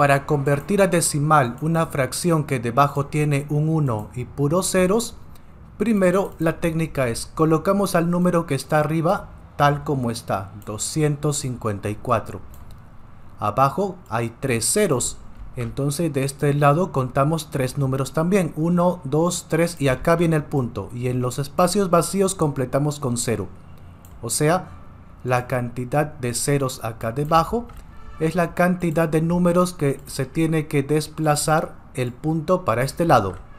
Para convertir a decimal una fracción que debajo tiene un 1 y puros ceros, primero la técnica es colocamos al número que está arriba tal como está, 254. Abajo hay tres ceros, entonces de este lado contamos tres números también, 1, 2, 3 y acá viene el punto. Y en los espacios vacíos completamos con 0. O sea, la cantidad de ceros acá debajo es la cantidad de números que se tiene que desplazar el punto para este lado.